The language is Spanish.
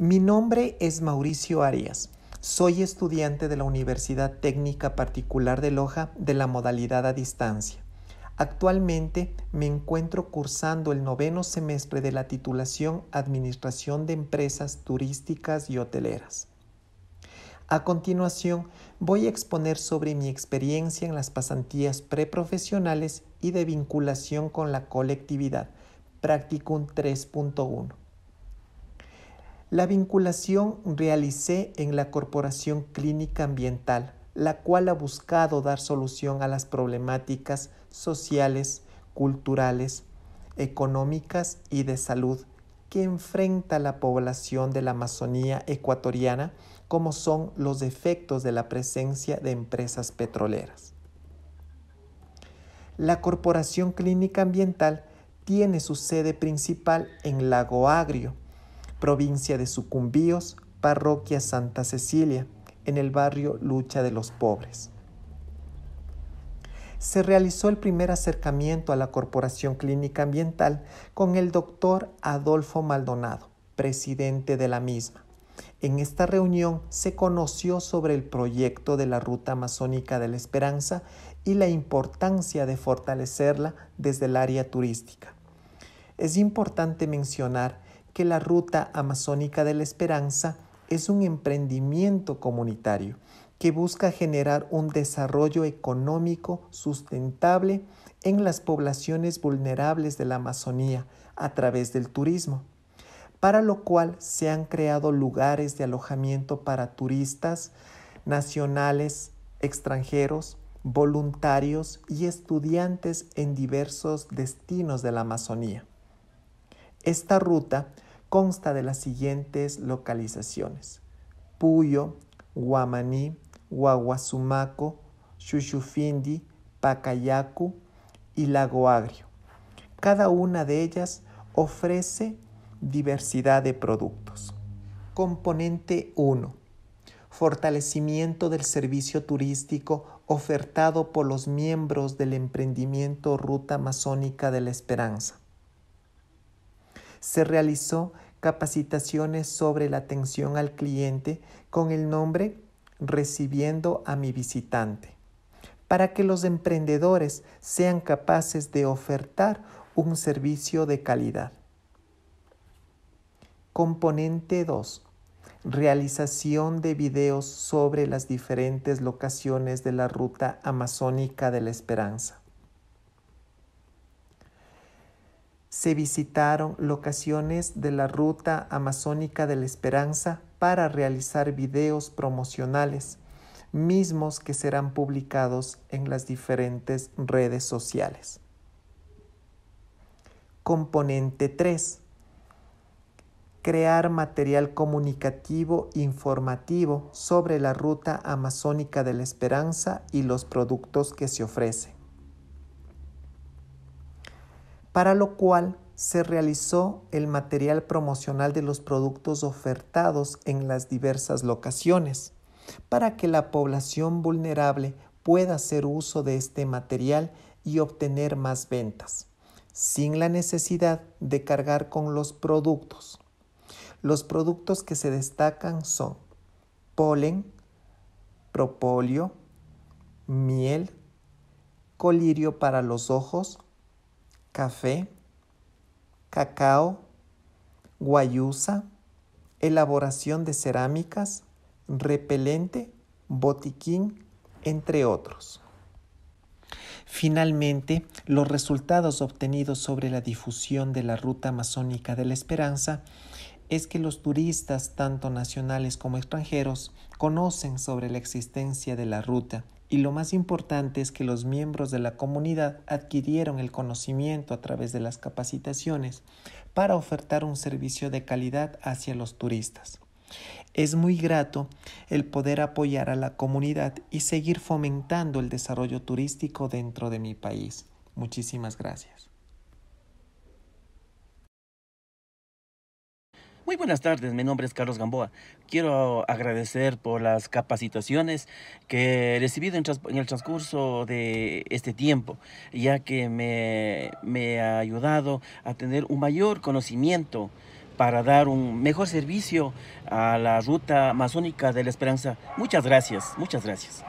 Mi nombre es Mauricio Arias. Soy estudiante de la Universidad Técnica Particular de Loja de la modalidad a distancia. Actualmente me encuentro cursando el noveno semestre de la titulación Administración de Empresas Turísticas y Hoteleras. A continuación, voy a exponer sobre mi experiencia en las pasantías preprofesionales y de vinculación con la colectividad, Practicum 3.1. La vinculación realicé en la Corporación Clínica Ambiental, la cual ha buscado dar solución a las problemáticas sociales, culturales, económicas y de salud que enfrenta la población de la Amazonía ecuatoriana, como son los efectos de la presencia de empresas petroleras. La Corporación Clínica Ambiental tiene su sede principal en Lago Agrio, provincia de Sucumbíos, parroquia Santa Cecilia, en el barrio Lucha de los Pobres. Se realizó el primer acercamiento a la Corporación Clínica Ambiental con el doctor Adolfo Maldonado, presidente de la misma. En esta reunión se conoció sobre el proyecto de la Ruta Amazónica de la Esperanza y la importancia de fortalecerla desde el área turística. Es importante mencionar la Ruta Amazónica de la Esperanza es un emprendimiento comunitario que busca generar un desarrollo económico sustentable en las poblaciones vulnerables de la Amazonía a través del turismo, para lo cual se han creado lugares de alojamiento para turistas nacionales, extranjeros, voluntarios y estudiantes en diversos destinos de la Amazonía. Esta ruta consta de las siguientes localizaciones. Puyo, Guamaní, Guaguasumaco, Xuxufindi, Pacayacu y Lago Agrio. Cada una de ellas ofrece diversidad de productos. Componente 1. Fortalecimiento del servicio turístico ofertado por los miembros del emprendimiento Ruta Amazónica de la Esperanza se realizó capacitaciones sobre la atención al cliente con el nombre Recibiendo a mi visitante, para que los emprendedores sean capaces de ofertar un servicio de calidad. Componente 2. Realización de videos sobre las diferentes locaciones de la ruta amazónica de la esperanza. se visitaron locaciones de la Ruta Amazónica de la Esperanza para realizar videos promocionales, mismos que serán publicados en las diferentes redes sociales. Componente 3. Crear material comunicativo informativo sobre la Ruta Amazónica de la Esperanza y los productos que se ofrecen para lo cual se realizó el material promocional de los productos ofertados en las diversas locaciones, para que la población vulnerable pueda hacer uso de este material y obtener más ventas, sin la necesidad de cargar con los productos. Los productos que se destacan son polen, propóleo, miel, colirio para los ojos, café, cacao, guayusa, elaboración de cerámicas, repelente, botiquín, entre otros. Finalmente, los resultados obtenidos sobre la difusión de la ruta Amazónica de la esperanza es que los turistas, tanto nacionales como extranjeros, conocen sobre la existencia de la ruta y lo más importante es que los miembros de la comunidad adquirieron el conocimiento a través de las capacitaciones para ofertar un servicio de calidad hacia los turistas. Es muy grato el poder apoyar a la comunidad y seguir fomentando el desarrollo turístico dentro de mi país. Muchísimas gracias. Muy buenas tardes, mi nombre es Carlos Gamboa. Quiero agradecer por las capacitaciones que he recibido en, el transcurso de este tiempo, ya que me, me ha ayudado a tener un mayor conocimiento para dar un mejor servicio a la ruta masónica de la esperanza. Muchas gracias, muchas gracias.